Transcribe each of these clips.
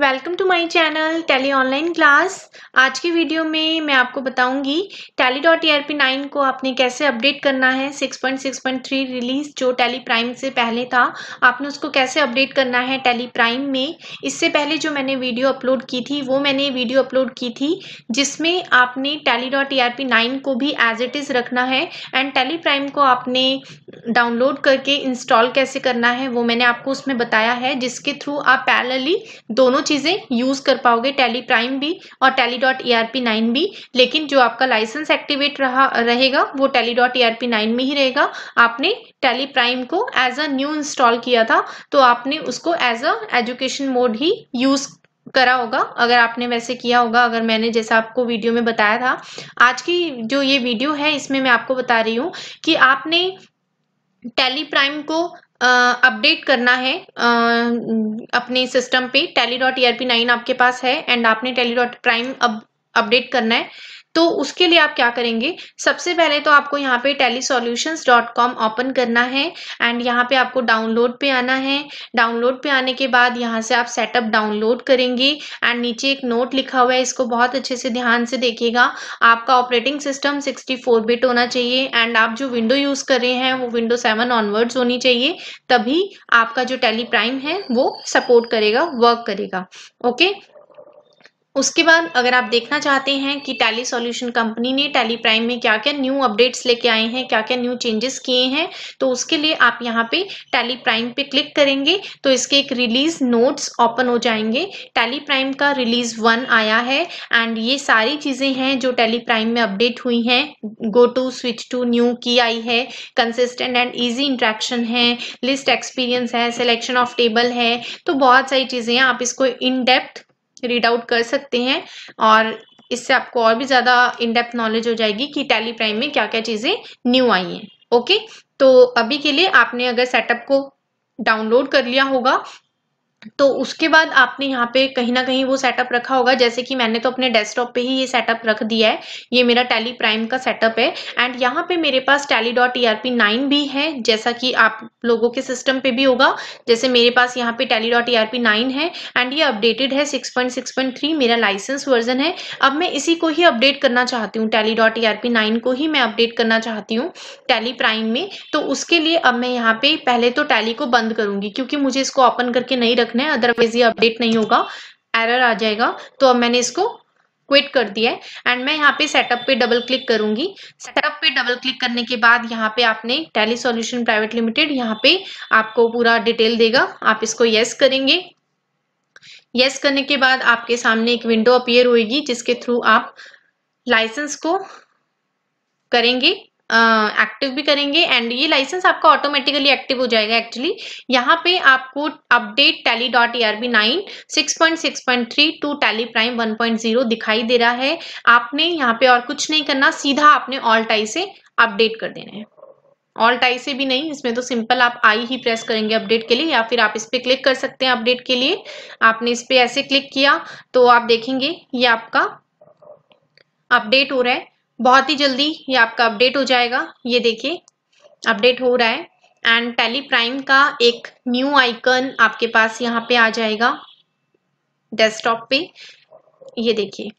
Welcome to my channel Tally online class आज की video में मैं आपको बताऊंगी Tally dot E R P nine को आपने कैसे अपडेट करना है 6.6.3 रिलीज जो टेली प्राइम से पहले था आपने उसको कैसे अपडेट करना है टेली प्राइम में इससे पहले जो मैंने वीडियो अपलोड की थी वो मैंने वीडियो अपलोड की थी जिसमें आपने Tally dot E R P nine को भी एज इट इज़ रखना है एंड टेली प्राइम को आपने डाउनलोड करके इंस्टॉल कैसे करना है वो मैंने आपको उसमें बताया है जिसके थ्रू आप पैरली दोनों चीज़ें यूज़ कर पाओगे टेली प्राइम भी और Tally dot E R P nine भी लेकिन जो आपका लाइसेंस एक्टिवेट रहा रहेगा वो Tally dot E R P nine में ही रहेगा आपने टेली प्राइम को एज अ न्यू इंस्टॉल किया था तो आपने उसको एज अ एजुकेशन मोड ही यूज़ करा होगा अगर आपने वैसे किया होगा अगर मैंने जैसा आपको वीडियो में बताया था आज की जो ये वीडियो है इसमें मैं आपको बता रही हूँ कि आपने टेली प्राइम को अपडेट करना है अपने सिस्टम पे टेली डॉट ई नाइन आपके पास है एंड आपने टेली डॉट प्राइम अब अपडेट करना है तो उसके लिए आप क्या करेंगे सबसे पहले तो आपको यहाँ पे कॉम ओपन करना है एंड यहाँ पे आपको डाउनलोड पे आना है डाउनलोड पे आने के बाद यहाँ से आप सेटअप डाउनलोड करेंगे एंड नीचे एक नोट लिखा हुआ है इसको बहुत अच्छे से ध्यान से देखिएगा आपका ऑपरेटिंग सिस्टम 64 बिट होना चाहिए एंड आप जो विंडो यूज़ कर रहे हैं वो विंडो सेवन ऑनवर्ड्स होनी चाहिए तभी आपका जो टेली प्राइम है वो सपोर्ट करेगा वर्क करेगा ओके उसके बाद अगर आप देखना चाहते हैं कि टैली सॉल्यूशन कंपनी ने टैली प्राइम में क्या क्या न्यू अपडेट्स लेके आए हैं क्या क्या न्यू चेंजेस किए हैं तो उसके लिए आप यहाँ पे टैली प्राइम पे क्लिक करेंगे तो इसके एक रिलीज नोट्स ओपन हो जाएंगे टैली प्राइम का रिलीज वन आया है एंड ये सारी चीज़ें हैं जो टैली प्राइम में अपडेट हुई हैं go to switch to new की आई है कंसिस्टेंट एंड ईजी इंट्रैक्शन है लिस्ट एक्सपीरियंस है सिलेक्शन ऑफ टेबल है तो बहुत सारी चीज़ें हैं आप इसको इन डेप्थ रीड आउट कर सकते हैं और इससे आपको और भी ज़्यादा इनडेप्थ नॉलेज हो जाएगी कि टैली प्राइम में क्या क्या चीज़ें न्यू आई हैं ओके तो अभी के लिए आपने अगर सेटअप को डाउनलोड कर लिया होगा तो उसके बाद आपने यहाँ पे कहीं ना कहीं वो सेटअप रखा होगा जैसे कि मैंने तो अपने डेस्कटॉप पे ही ये सेटअप रख दिया है ये मेरा टैली प्राइम का सेटअप है एंड यहाँ पे मेरे पास Tally dot E R P nine भी है जैसा कि आप लोगों के सिस्टम पे भी होगा जैसे मेरे पास यहाँ पे Tally dot E R P nine है एंड ये अपडेटेड है six point six point three मेरा लाइसेंस वर्जन है अब मैं इसी को ही अपडेट करना चाहती हूँ Tally dot E R P nine को ही मैं अपडेट करना चाहती हूँ टैली प्राइम में तो उसके लिए अब मैं यहाँ पे पहले तो टैली को बंद करूंगी क्योंकि मुझे इसको ओपन करके नहीं रख रखना है अदरवाइज ये अपडेट नहीं होगा एरर आ जाएगा तो अब मैंने इसको क्विट कर दिया है एंड मैं यहाँ पे सेटअप पे डबल क्लिक करूंगी सेटअप पे डबल क्लिक करने के बाद यहाँ पे आपने टेली सॉल्यूशन प्राइवेट लिमिटेड यहाँ पे आपको पूरा डिटेल देगा आप इसको यस करेंगे येस करने के बाद आपके सामने एक विंडो अपीयर होगी जिसके थ्रू आप लाइसेंस को करेंगे एक्टिव भी करेंगे एंड ये लाइसेंस आपका ऑटोमेटिकली एक्टिव हो जाएगा एक्चुअली यहाँ पे आपको update Tally dot E R B nine six point six point three to Tally Prime one point zero दिखाई दे रहा है आपने यहाँ पे और कुछ नहीं करना सीधा आपने ऑल टाई से अपडेट कर देना है ऑल टाई से भी नहीं इसमें तो सिंपल आप आई ही प्रेस करेंगे अपडेट के लिए या फिर आप इस पर क्लिक कर सकते हैं अपडेट के लिए आपने इस पर ऐसे क्लिक किया तो आप देखेंगे ये आपका अपडेट हो रहा है बहुत ही जल्दी ये आपका अपडेट हो जाएगा ये देखिए अपडेट हो रहा है एंड टेली प्राइम का एक न्यू आइकन आपके पास यहाँ पे आ जाएगा डेस्कटॉप पे ये देखिए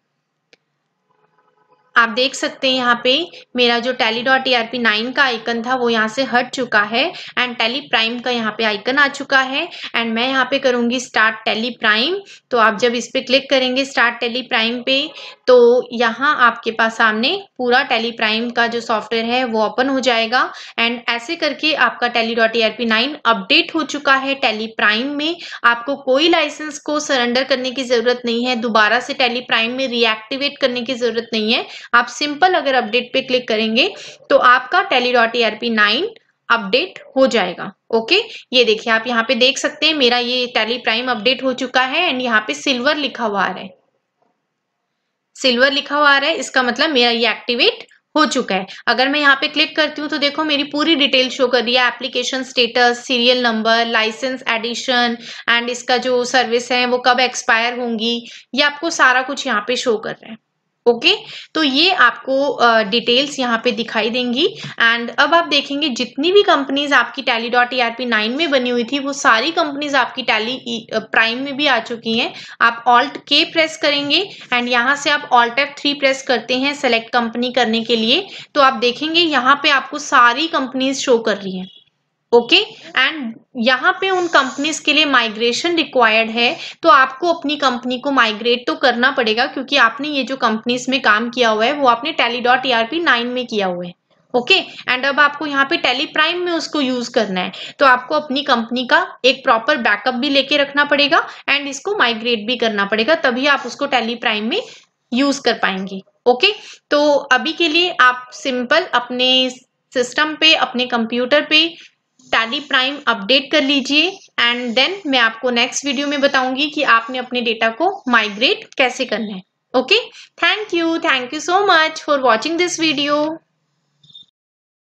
आप देख सकते हैं यहाँ पे मेरा जो Tally dot E R P nine का आइकन था वो यहाँ से हट चुका है एंड टैली प्राइम का यहाँ पे आइकन आ चुका है एंड मैं यहाँ पे करूँगी स्टार्ट टैली प्राइम तो आप जब इस पर क्लिक करेंगे स्टार्ट टैली प्राइम पे तो यहाँ आपके पास सामने पूरा टैली प्राइम का जो सॉफ्टवेयर है वो ओपन हो जाएगा एंड ऐसे करके आपका Tally dot E R P nine update हो चुका है टैली प्राइम में आपको कोई लाइसेंस को सरेंडर करने की ज़रूरत नहीं है दोबारा से टैली प्राइम में रिएक्टिवेट करने की ज़रूरत नहीं है आप सिंपल अगर अपडेट पे क्लिक करेंगे तो आपका Tally dot A nine update हो जाएगा ओके ये देखिए आप यहाँ पे देख सकते हैं मेरा ये टेली प्राइम अपडेट हो चुका है एंड यहाँ पे सिल्वर लिखा हुआ आ रहा है सिल्वर लिखा हुआ आ रहा है इसका मतलब मेरा ये एक्टिवेट हो चुका है अगर मैं यहाँ पे क्लिक करती हूँ तो देखो मेरी पूरी डिटेल शो कर रही है application status serial number licence edition and इसका जो सर्विस है वो कब एक्सपायर होंगी ये आपको सारा कुछ यहाँ पे शो कर रहा है ओके okay? तो ये आपको डिटेल्स uh, यहाँ पे दिखाई देंगी एंड अब आप देखेंगे जितनी भी कंपनीज आपकी Tally dot E R P nine में बनी हुई थी वो सारी कंपनीज आपकी टैली प्राइम e, में भी आ चुकी हैं आप ऑल्ट के प्रेस करेंगे एंड यहाँ से आप ऑल्ट एफ थ्री प्रेस करते हैं सेलेक्ट कंपनी करने के लिए तो आप देखेंगे यहाँ पे आपको सारी कंपनीज शो कर रही हैं ओके एंड यहाँ पे उन कंपनीज के लिए माइग्रेशन रिक्वायर्ड है तो आपको अपनी कंपनी को माइग्रेट तो करना पड़ेगा क्योंकि आपने ये जो कंपनीज में काम किया हुआ है वो आपने Tally dot E R P nine में किया हुआ है ओके एंड अब आपको यहाँ पे टेली प्राइम में उसको यूज करना है तो आपको अपनी कंपनी का एक प्रॉपर बैकअप भी लेके रखना पड़ेगा एंड इसको माइग्रेट भी करना पड़ेगा तभी आप उसको टेली प्राइम में यूज कर पाएंगे ओके okay? तो अभी के लिए आप सिंपल अपने सिस्टम पे अपने कंप्यूटर पे टैली प्राइम अपडेट कर लीजिए एंड देन मैं आपको नेक्स्ट वीडियो में बताऊंगी कि आपने अपने डेटा को माइग्रेट कैसे करना है okay thank you thank you so much for watching this video